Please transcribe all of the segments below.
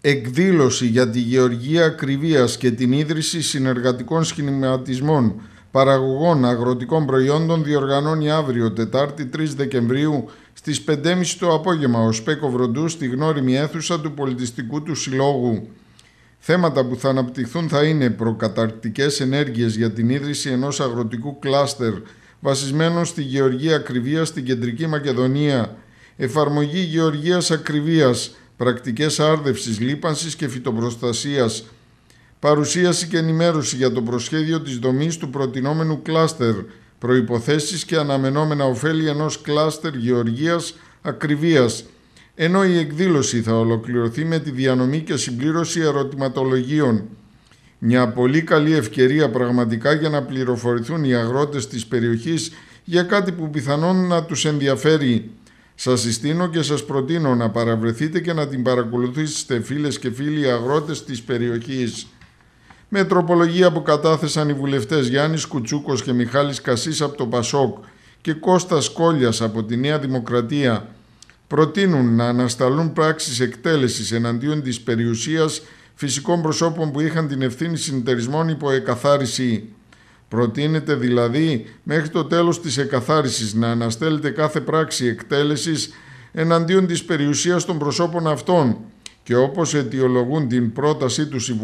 εκδήλωση για τη γεωργία ακριβίας και την ίδρυση συνεργατικών σχηματισμών παραγωγών αγροτικών προϊόντων διοργανώνει αύριο Τετάρτη 3 Δεκεμβρίου στις 5.30 το απόγευμα ο Σπέκο Βροντού στη γνώριμη αίθουσα του Πολιτιστικού του Συλλόγου. Θέματα που θα αναπτυχθούν θα είναι προκαταρκτικές ενέργειες για την ίδρυση ενός αγροτικού κλάστερ βασισμένο στη γεωργία ακριβίας στην Κεντρική Μακεδονία, εφαρμογή γεωργίας ακριβίας πρακτικές άρδευσης, λίπανσης και φυτοπροστασίας, παρουσίαση και ενημέρωση για το προσχέδιο της δομής του προτινόμενου κλάστερ, προϋποθέσεις και αναμενόμενα ωφέλη ενός κλάστερ γεωργίας ακριβίας, ενώ η εκδήλωση θα ολοκληρωθεί με τη διανομή και συμπλήρωση ερωτηματολογίων. Μια πολύ καλή ευκαιρία πραγματικά για να πληροφορηθούν οι αγρότες της περιοχής για κάτι που πιθανόν να τους ενδιαφέρει. Σας συστήνω και σας προτείνω να παραβρεθείτε και να την παρακολουθήσετε φίλες και φίλοι αγρότες της περιοχής. Με τροπολογία που κατάθεσαν οι βουλευτές Γιάννης Κουτσούκος και Μιχάλης Κασής από το Πασόκ και Κώστας Κόλιας από τη Νέα Δημοκρατία προτείνουν να ανασταλούν πράξεις εκτέλεσης εναντίον της περιουσίας φυσικών προσώπων που είχαν την ευθύνη συνεταιρισμών υπό εκαθάριση. Προτείνεται δηλαδή μέχρι το τέλος της εκαθάρισης να αναστέλλεται κάθε πράξη εκτέλεσης εναντίον της περιουσίας των προσώπων αυτών και όπως αιτιολογούν την πρότασή τους οι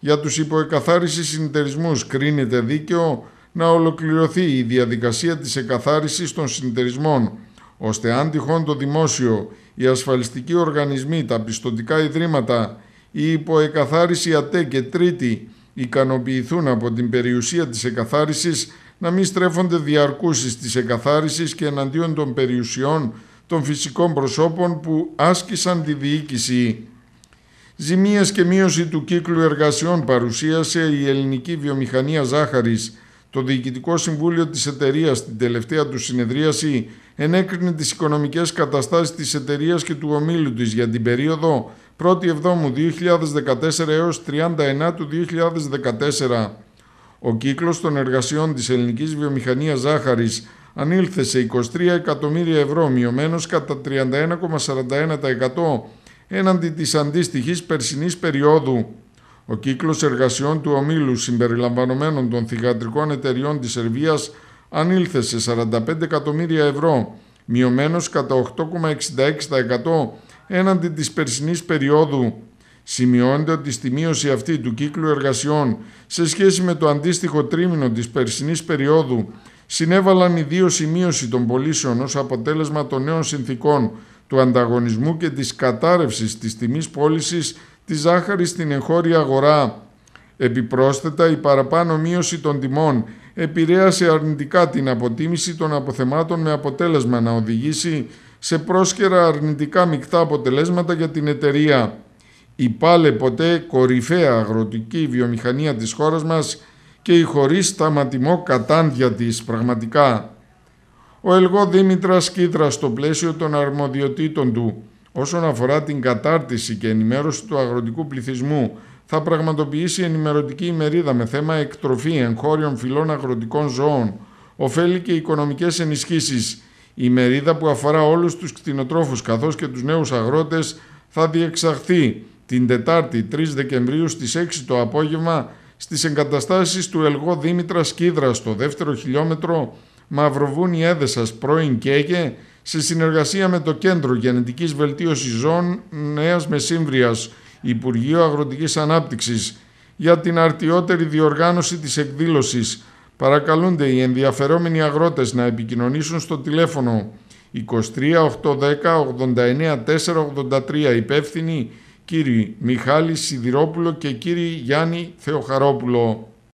για τους υποεκαθάρισης συνεταιρισμούς κρίνεται δίκαιο να ολοκληρωθεί η διαδικασία της εκαθάρισης των συνεταιρισμών, ώστε αν τυχόν το δημόσιο, οι ασφαλιστικοί οργανισμοί, τα πιστοτικά ιδρύματα, η υποεκαθάριση ατέ και τρίτη ικανοποιηθούν από την περιουσία της εκαθάρισης να μην στρέφονται διαρκούσεις της εκαθάρισης και εναντίον των περιουσιών των φυσικών προσώπων που άσκησαν τη διοίκηση. Ζημίες και μείωση του κύκλου εργασιών παρουσίασε η ελληνική βιομηχανία ζάχαρης. Το Διοικητικό Συμβούλιο της εταιρείας στην τελευταία του συνεδρίαση ενέκρινε τις οικονομικές καταστάσεις της εταιρείας και του ομίλου της για την περίοδο 1η Εβδόμου 2014 έως 39 του 2014. Ο κύκλος των εργασιών της ελληνικής βιομηχανίας ζάχαρης ανήλθε σε 23 εκατομμύρια ευρώ, μειωμένος κατά 31,41% έναντι της αντίστοιχης περσινής περίοδου. Ο κύκλος εργασιών του ομίλου συμπεριλαμβανομένων των θυγατρικών εταιριών της Σερβίας ανήλθε σε 45 εκατομμύρια ευρώ, μειωμένος κατά 8,66% έναντι της περσινής περίοδου. Σημειώνεται ότι στη μείωση αυτή του κύκλου εργασιών σε σχέση με το αντίστοιχο τρίμηνο της περσινής περίοδου συνέβαλαν ιδίως η μείωση των πωλήσεων ως αποτέλεσμα των νέων συνθήκων του ανταγωνισμού και της κατάρρευσης της τιμής πώλησης της ζάχαρης στην εγχώρια αγορά. Επιπρόσθετα, η παραπάνω μείωση των τιμών επηρέασε αρνητικά την αποτίμηση των αποθεμάτων με αποτέλεσμα να οδηγήσει σε πρόσκαιρα αρνητικά μεικτά αποτελέσματα για την εταιρεία. Η πάλε ποτέ κορυφαία αγροτική βιομηχανία της χώρας μας και η χωρίς σταματημό κατάντια της πραγματικά. Ο Ελγό Δήμητρας Κίτρας στο πλαίσιο των αρμοδιοτήτων του όσον αφορά την κατάρτιση και ενημέρωση του αγροτικού πληθυσμού θα πραγματοποιήσει ενημερωτική ημερίδα με θέμα εκτροφή εγχώριων φυλών αγροτικών ζώων, ωφέλη και οικονομικές ενισχύσεις η μερίδα που αφορά όλους τους κτηνοτρόφους καθώς και τους νέους αγρότες θα διεξαχθεί την Τετάρτη 3 Δεκεμβρίου στις 6 το απόγευμα στις εγκαταστάσεις του Ελγό Δήμητρα Σκίδρα στο δεύτερο χιλιόμετρο Μαυροβούνι Έδεσας πρώην Κέγε σε συνεργασία με το Κέντρο Γενετικής Βελτίωσης Ζών Νέας Μεσύμβριας Υπουργείο Αγροτικής Ανάπτυξης για την αρτιότερη διοργάνωση της εκδήλωσης Παρακαλούνται οι ενδιαφερόμενοι αγρότες να επικοινωνήσουν στο τηλέφωνο 23 810 89 483 υπεύθυνοι κύριοι Μιχάλη Σιδηρόπουλο και κύριοι Γιάννη Θεοχαρόπουλο.